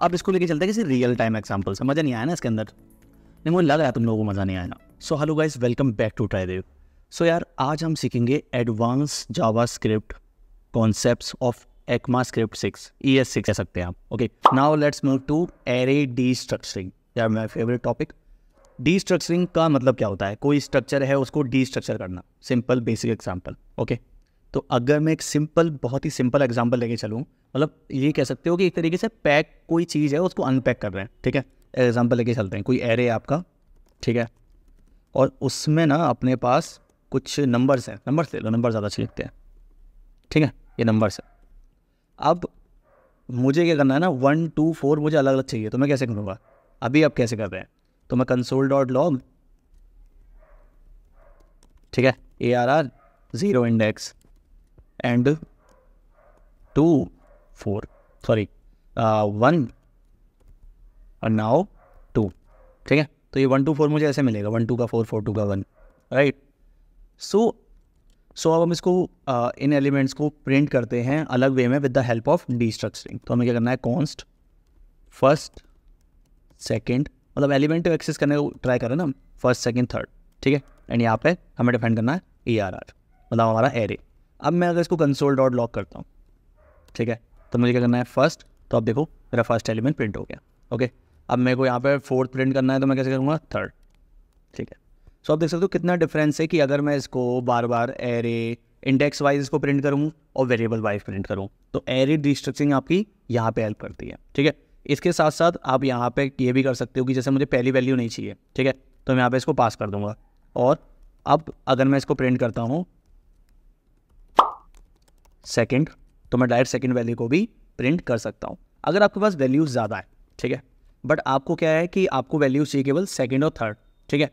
अब इसको लेके चलते हैं किसी रियल टाइम एग्जाम्पल से मज़ा नहीं आया ना इसके अंदर नहीं मुझे लग रहा है तुम लोगों को मज़ा नहीं आया so hello guys welcome back to ट्राई देव सो यार आज हम सीखेंगे advance JavaScript concept of ECMAScript six E S six कह सकते हैं आप okay now let's move to array destructuring यार my favourite topic destructuring का मतलब क्या होता है कोई स्ट्रक्चर है उसको डी स्ट्रक्चर करना सिंपल बेसिक एग्जाम्पल ओके तो अगर मैं एक सिंपल बहुत ही सिंपल एग्जाम्पल लेके चलूँ मतलब ये कह सकते हो कि एक तरीके से पैक कोई चीज़ है उसको अनपैक कर रहे हैं ठीक है एग्जाम्पल लेके चलते हैं कोई एरे आपका ठीक है और उसमें ना अपने पास कुछ नंबर्स हैं नंबर्स ले लो नंबर ज़्यादा अच्छे लिखते हैं ठीक है ये नंबर्स है अब मुझे क्या करना है ना वन टू फोर मुझे अलग अलग चाहिए तो मैं कैसे करूँगा अभी आप कैसे कर रहे हैं तो मैं कंसोल डॉट लॉग ठीक है A R R zero index and two four sorry one और नाउ टू ठीक है तो ये वन टू फोर मुझे ऐसे मिलेगा वन टू का फोर फोर टू का वन राइट सो सो अब हम इसको uh, इन एलिमेंट्स को प्रिंट करते हैं अलग वे में with the help of destructuring तो हमें क्या करना है कॉन्स्ट फर्स्ट सेकेंड मतलब एलिमेंट एक्सेस करने को ट्राई करें ना हम फर्स्ट सेकेंड थर्ड ठीक है एंड यहाँ पे हमें डिफेंड करना है ई आर आर मतलब हमारा एरे अब मैं अगर इसको कंसोल डॉट लॉक करता हूँ ठीक है तो मुझे क्या करना है फर्स्ट तो आप देखो मेरा फर्स्ट एलिमेंट प्रिंट हो गया ओके अब मेरे को यहाँ पर फोर्थ प्रिंट करना है तो मैं कैसे करूँगा थर्ड ठीक है सो so, आप देख सकते हो कितना डिफरेंस है कि अगर मैं इसको बार बार एरे इंडेक्स वाइज इसको प्रिंट करूँ और वेरिएबल वाइज प्रिंट करूँ तो एरे डिस्ट्रक्चिंग आपकी यहाँ पे हेल्प करती है ठीक है इसके साथ साथ आप यहाँ पे ये भी कर सकते हो कि जैसे मुझे पहली वैल्यू नहीं चाहिए ठीक है तो मैं यहाँ पे इसको पास कर दूँगा और अब अगर मैं इसको प्रिंट करता हूँ सेकेंड तो मैं डायरेक्ट सेकेंड वैल्यू को भी प्रिंट कर सकता हूँ अगर आपके पास वैल्यूज ज़्यादा है ठीक है बट आपको क्या है कि आपको वैल्यूज चाहिए केवल सेकेंड और थर्ड ठीक है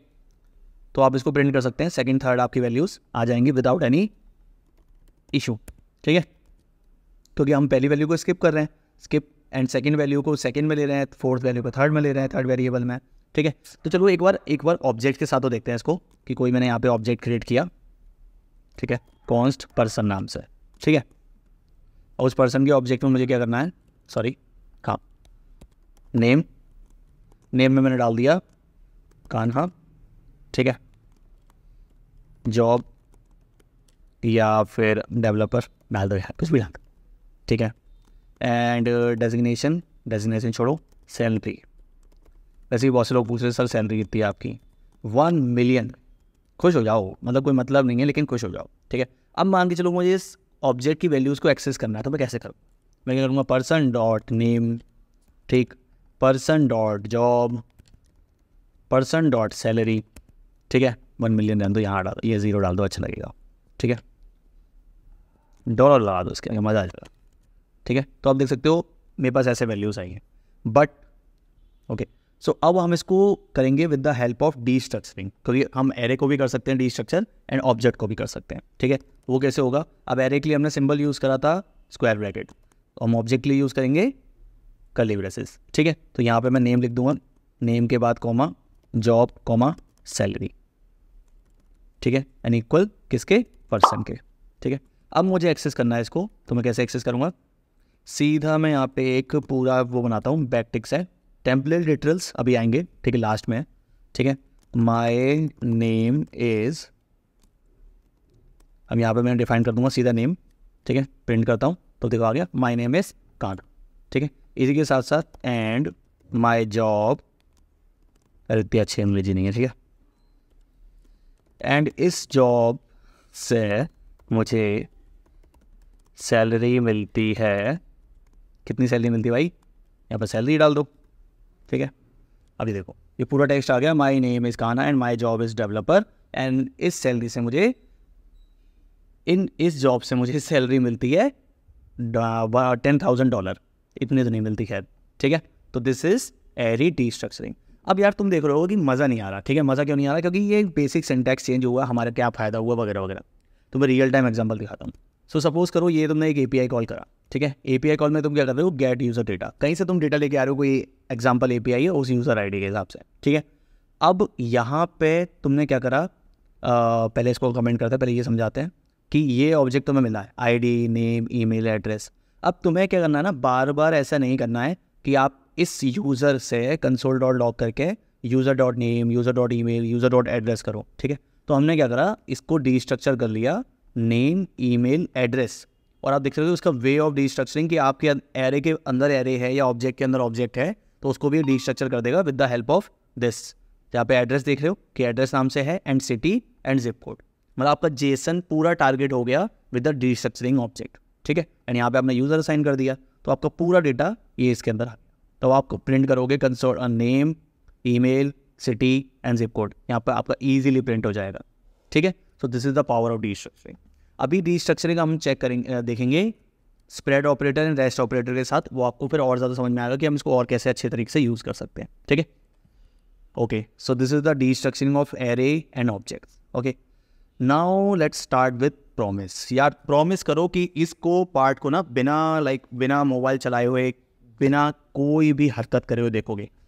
तो आप इसको प्रिंट कर सकते हैं सेकेंड थर्ड आपकी वैल्यूज आ जाएंगी विदाउट एनी इशू ठीक है क्योंकि हम पहली वैल्यू को स्किप कर रहे हैं स्किप एंड सेकेंड वैल्यू को सेकेंड में ले रहे हैं फोर्थ वैल्यू को थर्ड में ले रहे हैं थर्ड वेरिएबल में ठीक है तो चलो एक बार एक बार ऑब्जेक्ट के साथ तो देखते हैं इसको कि कोई मैंने यहाँ पे ऑब्जेक्ट क्रिएट किया ठीक है कॉन्स्ट पर्सन नाम से ठीक है और उस पर्सन के ऑब्जेक्ट में मुझे क्या करना है सॉरी कहा नेम नेम में मैंने डाल दिया कान्हा ठीक है जॉब या फिर डेवलपर डाल दो यार कुछ भी डाल ठीक है एंड डेजिग्नेशन डेजिग्नेशन छोड़ो सैलरी वैसे ही बहुत से लोग पूछ रहे सर सैलरी कितनी है आपकी वन मिलियन खुश हो जाओ मतलब कोई मतलब नहीं है लेकिन खुश हो जाओ ठीक है अब मान के चलो मुझे इस ऑब्जेक्ट की वैल्यूज़ को एक्सेस करना है तो मैं कैसे करूँ मैं क्या करूँगा पर्सन डॉट नेम ठीक person dot job person dot salary ठीक है वन मिलियन रहने दो यहाँ डाल ये ज़ीरो डाल दो अच्छा लगेगा ठीक है डॉलर लगा दो उसके मज़ा आ जाएगा ठीक है तो आप देख सकते हो मेरे पास ऐसे वैल्यूज़ आई हैं but okay okay, so so, अब हम इसको करेंगे with the help of destructuring क्योंकि हम एरे को भी कर सकते हैं डी स्ट्रक्चर एंड ऑब्जेक्ट को भी कर सकते हैं ठीक है वो कैसे होगा अब एरे के लिए हमने सिंबल यूज़ करा था स्क्वायर ब्रैकेट तो हम ऑब्जेक्ट के लिए यूज़ करेंगे कली ब्रेसेस ठीक है तो यहाँ पे मैं नेम लिख दूंगा नेम के बाद कॉमा जॉब कॉमा सैलरी ठीक है एंड इक्वल किसके पर्सन के ठीक है अब मुझे एक्सेस करना है इसको तो मैं कैसे एक्सेस करूंगा सीधा मैं यहाँ पे एक पूरा वो बनाता हूँ बैकटिक्स है टेम्पलेट लिटरल्स अभी आएंगे ठीक है लास्ट में ठीक है माई नेम इज़ अब यहाँ पे मैं डिफाइन कर दूंगा सीधा नेम ठीक है प्रिंट करता हूँ तो देखो आ गया माई नेम इज़ कान ठीक है इसी के साथ साथ एंड माई जॉब अरे इतनी अच्छी अंग्रेजी नहीं है ठीक है एंड इस जॉब से मुझे सैलरी मिलती है कितनी सैलरी मिलती है भाई यहाँ पर सैलरी डाल दो ठीक है अभी देखो ये पूरा टेक्स्ट आ गया my name is Kana and my job is developer and इस सैलरी से मुझे इन इस जॉब से मुझे सैलरी मिलती है टेन थाउजेंड डॉलर इतनी तो नहीं मिलती खैर ठीक है तो this is array destructuring अब यार तुम देख रहे हो कि मज़ा नहीं आ रहा ठीक है मज़ा क्यों नहीं आ रहा क्योंकि ये बेसिक सिंटैक्स चेंज हुआ हमारा क्या फ़ायदा हुआ वगैरह वगैरह तो मैं रियल टाइम एग्जाम्पल दिखाता हूँ सो सपोज करो ये तुमने एक ए कॉल करा ठीक है ए कॉल में तुम क्या कर रहे हो गेट यूज़र डेटा कहीं से तुम डेटा लेके आ रहे हो कोई एग्जाम्पल ए है उस यूज़र आई के हिसाब से ठीक है अब यहाँ पे तुमने क्या करा आ, पहले इसको कमेंट करते हैं पहले ये समझाते हैं कि ये ऑब्जेक्ट तुम्हें मिला है आईडी नेम ईमेल एड्रेस अब तुम्हें क्या करना है ना बार बार ऐसा नहीं करना है कि आप इस यूज़र से कंसोल डॉट लॉक करके user dot name user dot email user dot address करो ठीक है तो हमने क्या करा इसको डिस्ट्रक्चर कर लिया नेम ईमेल एड्रेस और आप देख सकते हो उसका वे ऑफ डिस्ट्रक्चरिंग कि आपके एरे अं-, के अंदर एरे है या ऑब्जेक्ट के अंदर ऑब्जेक्ट है तो उसको भी डिस्ट्रक्चर कर देगा with the help of this जहाँ पे एड्रेस देख रहे हो कि एड्रेस नाम से है and city and zip code मतलब आपका जेसन पूरा टारगेट हो गया विद द डिस्ट्रक्चरिंग ऑब्जेक्ट ठीक है एंड यहाँ पे आपने यूजर असाइन कर दिया तो आपका पूरा डेटा ये इसके अंदर आ गया तो आपको प्रिंट करोगे कंसोल नेम ई सिटी एंड जिप कोड यहाँ पर आपका ईजिली प्रिंट हो जाएगा ठीक है so this is the power of destructuring अभी डिस्ट्रक्चरिंग हम चेक करेंगे देखेंगे spread operator and rest operator के साथ वो आपको फिर और ज़्यादा समझ में आएगा कि हम इसको और कैसे अच्छे तरीके से यूज़ कर सकते हैं ठीक है okay so this is the destructuring of array and object okay now let start with promise यार प्रॉमिस करो कि इसको पार्ट को ना बिना लाइक like, बिना मोबाइल चलाए हुए बिना कोई भी हरकत करे हुए देखोगे